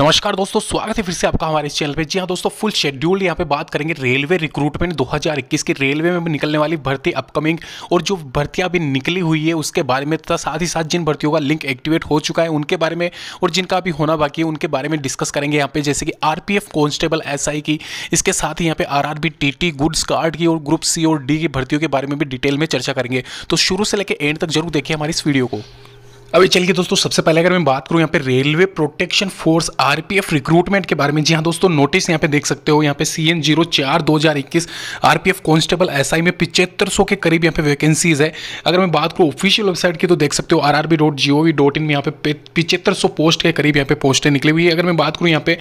नमस्कार दोस्तों स्वागत है फिर से आपका हमारे इस चैनल पे जी हाँ दोस्तों फुल शेड्यूल यहाँ पे बात करेंगे रेलवे रिक्रूटमेंट 2021 की रेलवे में निकलने वाली भर्ती अपकमिंग और जो भर्तियाँ अभी निकली हुई है उसके बारे में तथा साथ ही साथ जिन भर्तियों का लिंक एक्टिवेट हो चुका है उनके बारे में और जिनका अभी होना बाकी है उनके बारे में डिस्कस करेंगे यहाँ पे जैसे कि आर पी कांस्टेबल एसआई की इसके साथ ही यहाँ पे R R B T T goods guard की और ग्रुप सी और डी की भर्तियों के बारे में भी डिटेल में चर्चा करेंगे तो शुरू से लेकर एंड तक जरूर देखिए हमारी इस वीडियो को अभी चलिए दोस्तों सबसे पहले अगर मैं बात करूं यहाँ पे railway protection force RPF recruitment के बारे में जी हाँ दोस्तों नोटिस यहाँ पे देख सकते हो यहाँ पे सी एन जीरो चार दो हज़ार इक्कीस R P F constables में पिचहत्तर सौ के करीब यहाँ पे वैकेंसीज है अगर मैं बात करूँ ऑफिशियल वेबसाइट की तो देख सकते हो R R B dot G O V dot in में यहाँ पे पिचहत्तर सौ पोस्ट के करीब यहाँ पे पोस्टें निकली हुई है अगर मैं बात करूँ यहाँ पे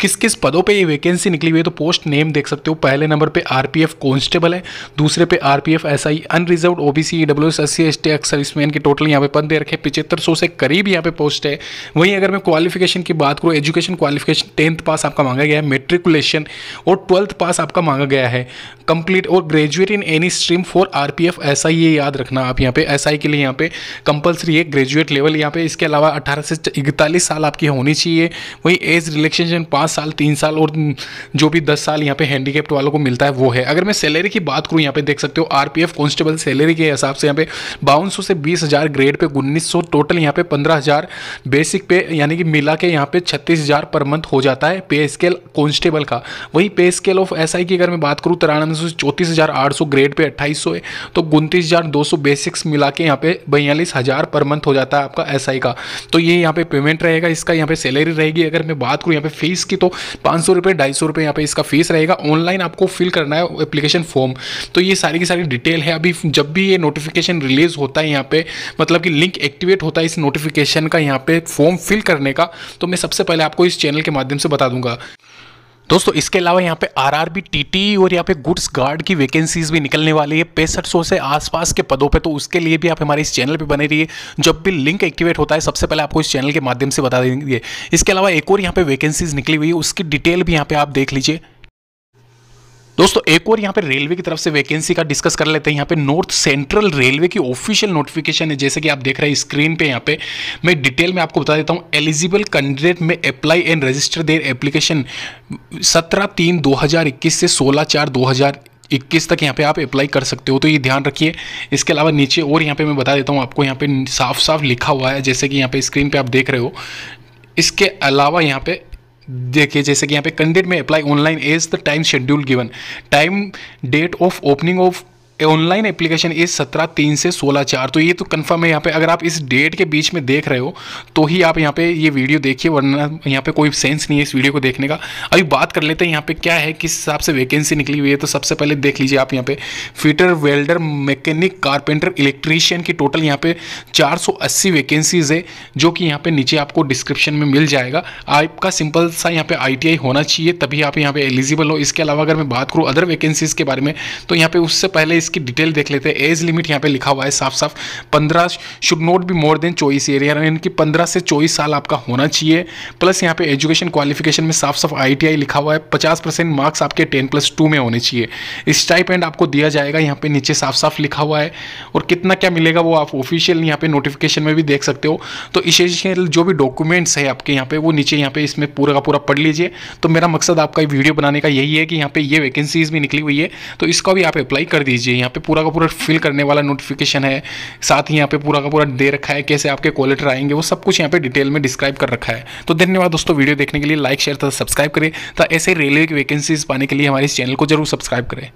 किस किस पदों पर ये वैकेंसी निकली हुई है तो पोस्ट नेम देख सकते हो पहले नंबर पर आर पी एफ कांस्टेबल है दूसरे पे R P F S I unreserved O B C W S S C S T अक्सर इसमें के टोटल यहाँ पे पद दे रखे पिचहत्तर पचहत्तर सौ से करीब यहाँ पे पोस्ट है वहीं अगर मैं क्वालिफिकेशन की बात करूँ एजुकेशन क्वालिफिकेशन टेंथ पास आपका मांगा गया है मेट्रिकुलेशन और ट्वेल्थ पास आपका मांगा गया है कंप्लीट और graduate in any stream for R P F S I ये याद रखना आप यहाँ पे एस आई के लिए यहाँ पे कंपलसरी है ग्रेजुएट लेवल यहाँ पे इसके अलावा अठारह से इकतालीस साल आपकी होनी चाहिए वहीं एज रिलेक्सेशन पाँच साल तीन साल और जो भी दस साल यहाँ पे हैंडीकेप्ट वालों को मिलता है वो है अगर मैं सैलरी की बात करूँ यहाँ पे देख सकते हो R P F constable salary के हिसाब से यहाँ पे बावन से बीस हज़ार ग्रेड पे उन्नीस सौ टोटल यहाँ पे पंद्रह हज़ार बेसिक पे यानी कि मिला के यहाँ पे छत्तीस हज़ार पर मंथ हो जाता है पे स्केल कॉन्स्टेबल का वही पे स्केल ऑफ एस की अगर मैं बात करूँ तिरानवे सौ चौतीस हज़ार आठ सौ ग्रेड पे अट्ठाईस सौ है तो उनतीस हज़ार दो सौ बेसिक्स मिला के यहाँ पे बयालीस हज़ार पर मंथ हो जाता है आपका एस SI का तो ये यहाँ पे पेमेंट रहेगा इसका यहाँ पे सैलरी रहेगी अगर मैं बात करूँ यहाँ पे फीस की तो पाँच सौ रुपये ढाई सौ यहाँ पे इसका फीस रहेगा ऑनलाइन आपको फिल करना है एप्लीकेशन फॉर्म तो ये सारी की सारी डिटेल है अभी जब भी ये नोटिफिकेशन रिलीज़ होता है यहाँ पे मतलब कि लिंक एक्टिवेट होता है इस नोटिफिकेशन का यहाँ पे फॉर्म फिल करने का तो मैं सबसे पहले आपको इस चैनल के माध्यम से बता दूंगा दोस्तों इसके अलावा यहाँ पे आर आर e और यहाँ पे गुड्स गार्ड की वैकेंसीज भी निकलने वाली है पैंसठ सौ से आसपास के पदों पे तो उसके लिए भी आप हमारे इस चैनल पे बने रहिए जब भी लिंक एक्टिवेट होता है सबसे पहले आपको इस चैनल के माध्यम से बता देंगे इसके अलावा एक और यहाँ पे वैकेंसीज निकली हुई है उसकी डिटेल भी यहाँ पे आप देख लीजिए दोस्तों एक और यहाँ पे रेलवे की तरफ से वैकेंसी का डिस्कस कर लेते हैं यहाँ पे नॉर्थ सेंट्रल रेलवे की ऑफिशियल नोटिफिकेशन है जैसे कि आप देख रहे हैं स्क्रीन पे यहाँ पे मैं डिटेल में आपको बता देता हूँ eligible candidate may apply and register their application सत्रह तीन दो से सोलह चार दो 21 तक यहाँ पे आप अप्लाई कर सकते हो तो ये ध्यान रखिए इसके अलावा नीचे और यहाँ पे मैं बता देता हूँ आपको यहाँ पे साफ साफ लिखा हुआ है जैसे कि यहाँ पे स्क्रीन पे आप देख रहे हो इसके अलावा यहाँ पे देखिए जैसे कि यहाँ पे candidate may apply online as the time schedule given time date of opening of online application is सत्रह तीन से सोलह चार तो ये तो कन्फर्म है यहाँ पे अगर आप इस डेट के बीच में देख रहे हो तो ही आप यहाँ पे ये वीडियो देखिए वरना यहाँ पे कोई सेंस नहीं है इस वीडियो को देखने का अभी बात कर लेते हैं यहाँ पे क्या है किस हिसाब से वैकेंसी निकली हुई है तो सबसे पहले देख लीजिए आप यहाँ पे fitter welder mechanic carpenter electrician की टोटल यहाँ पे चार वैकेंसीज है जो कि यहाँ पे नीचे आपको डिस्क्रिप्शन में मिल जाएगा आपका सिंपल सा यहाँ पे आई होना चाहिए तभी आप यहाँ पे एलिजिबल हो इसके अलावा अगर मैं बात करूँ अदर वैकेंसीज के बारे में तो यहाँ पे उससे पहले इस इसकी डिटेल देख लेते हैं एज लिमिट यहाँ पे लिखा हुआ है साफ साफ पंद्रह should not be more than चौबीस ईयर यानी कि पंद्रह से चौबीस साल आपका होना चाहिए प्लस यहाँ पे एजुकेशन क्वालिफिकेशन में साफ साफ आई लिखा हुआ है पचास परसेंट मार्क्स आपके टेन प्लस टू में होने चाहिए इस टाइप आपको दिया जाएगा यहाँ पे नीचे साफ साफ लिखा हुआ है और कितना क्या मिलेगा वो आप ऑफिशियल यहाँ पे नोटिफिकेशन में भी देख सकते हो तो इसल जो भी डॉक्यूमेंट्स है आपके यहाँ पे वो नीचे यहाँ पे इसमें पूरा का पूरा पढ़ लीजिए तो मेरा मकसद आपका वीडियो बनाने का यही है कि यहाँ पे ये वैकेंसीज भी निकली हुई है तो इसका भी आप अप्लाई कर दीजिए यहाँ पे पूरा का पूरा फिल करने वाला नोटिफिकेशन है साथ ही यहाँ पे पूरा का पूरा दे रखा है कैसे आपके कॉलेटर आएंगे वो सब कुछ यहाँ पे डिटेल में डिस्क्राइब कर रखा है तो धन्यवाद दोस्तों वीडियो देखने के लिए लाइक शेयर तथा सब्सक्राइब करें तथा ऐसे रेलवे की वैकेंसीज पाने के लिए हमारे इस चैनल को जरूर सब्सक्राइब करें